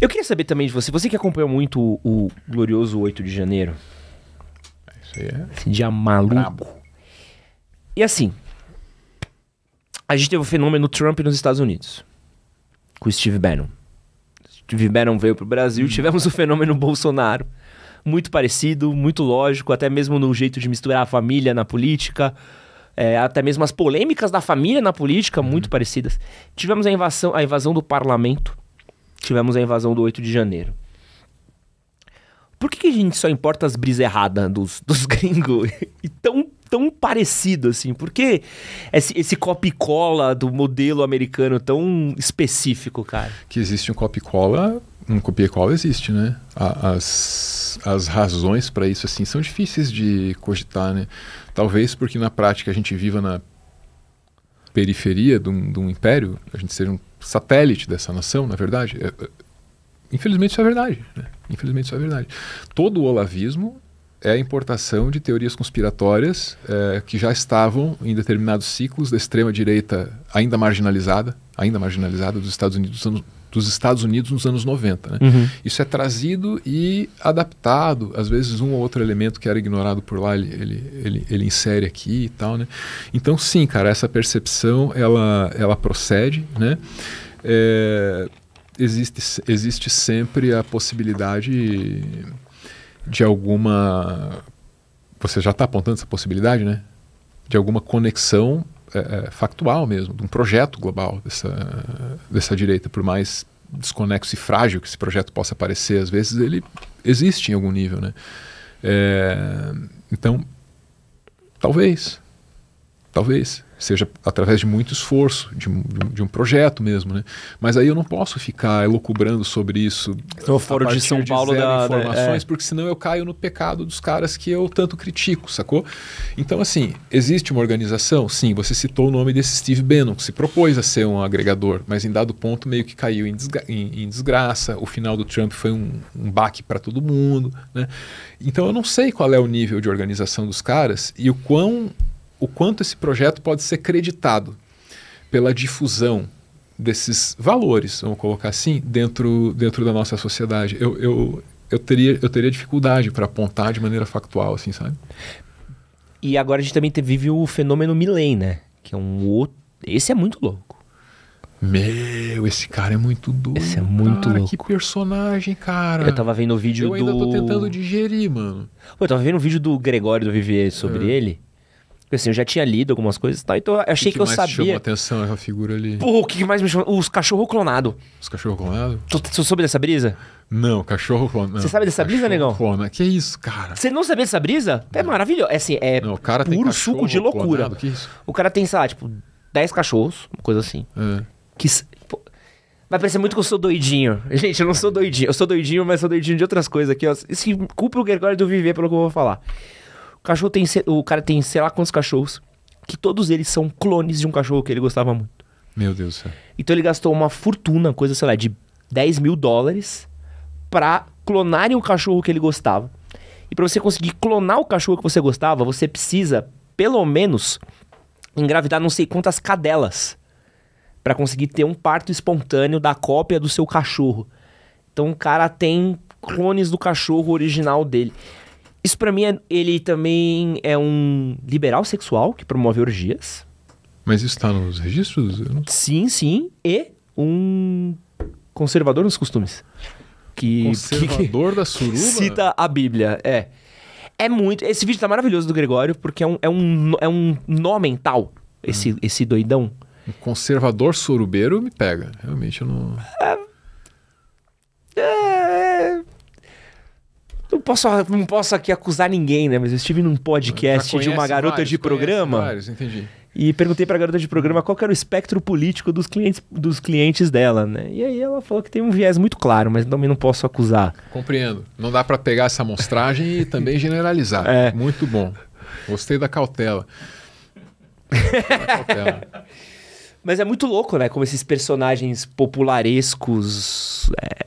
Eu queria saber também de você, você que acompanhou muito o, o glorioso 8 de janeiro. Isso aí é. Esse dia maluco. Brabo. E assim, a gente teve o fenômeno Trump nos Estados Unidos, com Steve Bannon. Steve Bannon veio para o Brasil, hum. tivemos o fenômeno Bolsonaro. Muito parecido, muito lógico, até mesmo no jeito de misturar a família na política. É, até mesmo as polêmicas da família na política, uhum. muito parecidas. Tivemos a invasão, a invasão do parlamento tivemos a invasão do 8 de janeiro. Por que, que a gente só importa as brisas erradas dos, dos gringos? E tão, tão parecido assim? Por que esse, esse copy-cola do modelo americano tão específico, cara? Que existe um copy-cola um copicola cola existe, né? As, as razões para isso assim são difíceis de cogitar, né? Talvez porque na prática a gente viva na periferia de um, de um império, a gente seja um satélite dessa nação, na verdade. É, é, infelizmente isso é verdade. Né? Infelizmente isso é verdade. Todo o olavismo é a importação de teorias conspiratórias é, que já estavam em determinados ciclos da extrema direita ainda marginalizada, ainda marginalizada dos Estados Unidos dos anos, dos Estados Unidos nos anos 90. Né? Uhum. Isso é trazido e adaptado, às vezes um ou outro elemento que era ignorado por lá ele, ele, ele, ele insere aqui e tal. Né? Então sim, cara, essa percepção ela, ela procede, né? É, existe, existe sempre a possibilidade de alguma. Você já está apontando essa possibilidade, né? De alguma conexão é, é, factual mesmo, de um projeto global dessa, dessa direita, por mais desconexo e frágil que esse projeto possa parecer, às vezes ele existe em algum nível, né? É, então, talvez, Talvez. Seja através de muito esforço, de, de, de, um projeto mesmo, né? Mas aí eu não posso ficar elucubrando sobre isso. Estou fora de São Paulo de da informações, é. porque senão eu caio no pecado dos caras que eu tanto critico, sacou? Então, assim, existe uma organização? Sim, você citou o nome desse Steve Bannon, que se propôs a ser um agregador, mas em dado ponto meio que caiu em, desgra em, em desgraça. O final do Trump foi um, um baque para todo mundo, né? Então, eu não sei qual é o nível de organização dos caras e o quão o quanto esse projeto pode ser creditado pela difusão desses valores, vamos colocar assim, dentro, dentro da nossa sociedade. Eu, eu, eu, teria, eu teria dificuldade para apontar de maneira factual, assim, sabe? E agora a gente também vive o fenômeno Milley, né? Que é um outro... Esse é muito louco. Meu, esse cara é muito doido. Esse é muito cara, louco. Que personagem, cara. Eu tava vendo o vídeo eu do. Eu ainda tô tentando digerir, mano. Pô, eu tava vendo o vídeo do Gregório do Vivier sobre é. ele. Porque assim, eu já tinha lido algumas coisas e tal, então eu achei que, que, que eu sabia. O que mais chamou atenção essa figura ali? Pô, o que mais me chamou? Os cachorro clonado. Os cachorro clonado? Tu, soube dessa brisa? Não, cachorro clonado. Você sabe dessa cachorro brisa, negão? Clona. Que isso, cara? Você não sabia dessa brisa? É maravilhoso. É assim, é não, o cara puro tem suco de loucura. Clonado, que isso? O cara tem, sei lá, tipo, 10 cachorros, uma coisa assim. É. Que, pô, Vai parecer muito que eu sou doidinho. Gente, eu não sou doidinho. Eu sou doidinho, mas sou doidinho de outras coisas aqui, ó. Se culpa o Gregório do viver pelo que eu vou falar cachorro tem, o cara tem sei lá quantos cachorros, que todos eles são clones de um cachorro que ele gostava muito. Meu Deus do céu. Então ele gastou uma fortuna, coisa, sei lá, de 10 mil dólares pra clonarem o cachorro que ele gostava. E para você conseguir clonar o cachorro que você gostava, você precisa, pelo menos, engravidar não sei quantas cadelas para conseguir ter um parto espontâneo da cópia do seu cachorro. Então o cara tem clones do cachorro original dele. Isso para mim, é, ele também é um liberal sexual que promove orgias. Mas isso tá nos registros? Sim, sim. E um conservador nos costumes. Que, conservador que, da suruba? Cita a Bíblia, é. É muito... Esse vídeo tá maravilhoso do Gregório, porque é um, é um, é um nó mental, esse, hum. esse doidão. Um conservador surubeiro me pega. Realmente eu não... É, posso, não posso aqui acusar ninguém, né? Mas eu estive num podcast de uma garota vários, de programa. Vários, entendi. E perguntei pra garota de programa qual era o espectro político dos clientes, dos clientes dela, né? E aí ela falou que tem um viés muito claro, mas também não posso acusar. Compreendo. Não dá para pegar essa amostragem e também generalizar. É. Muito bom. Gostei da cautela. cautela. Mas é muito louco, né? Como esses personagens popularescos é,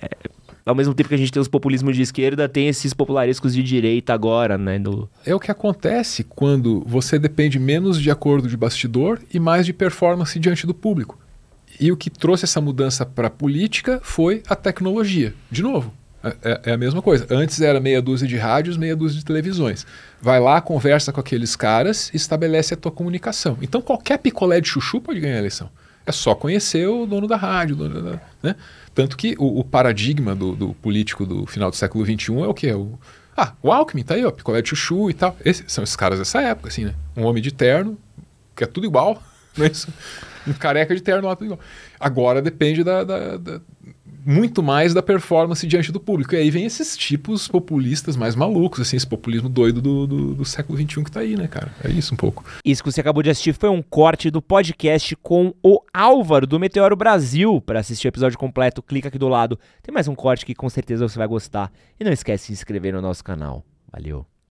ao mesmo tempo que a gente tem os populismos de esquerda, tem esses popularescos de direita agora, né? Do... É o que acontece quando você depende menos de acordo de bastidor e mais de performance diante do público. E o que trouxe essa mudança para a política foi a tecnologia. De novo, é, é, é, a mesma coisa. Antes era meia dúzia de rádios, meia dúzia de televisões. Vai lá, conversa com aqueles caras, estabelece a tua comunicação. Então qualquer picolé de chuchu pode ganhar a eleição. É só conhecer o dono da rádio. Dono da, né? Tanto que o, o paradigma do, do, político do final do século XXI é o quê? É o, ah, o Alckmin tá aí, ó, picolé de chuchu e tal. Esse, são esses caras dessa época, assim, né? Um homem de terno, que é tudo igual, não é isso? Um careca de terno lá, tudo igual. Agora depende da, da, da muito mais da performance diante do público. E aí vem esses tipos populistas mais malucos, assim, esse populismo doido do, do, do século XXI que tá aí, né, cara? É isso um pouco. Isso que você acabou de assistir foi um corte do podcast com o Álvaro do Meteoro Brasil. Para assistir o episódio completo, clica aqui do lado. Tem mais um corte que com certeza você vai gostar. E não esquece de se inscrever no nosso canal. Valeu!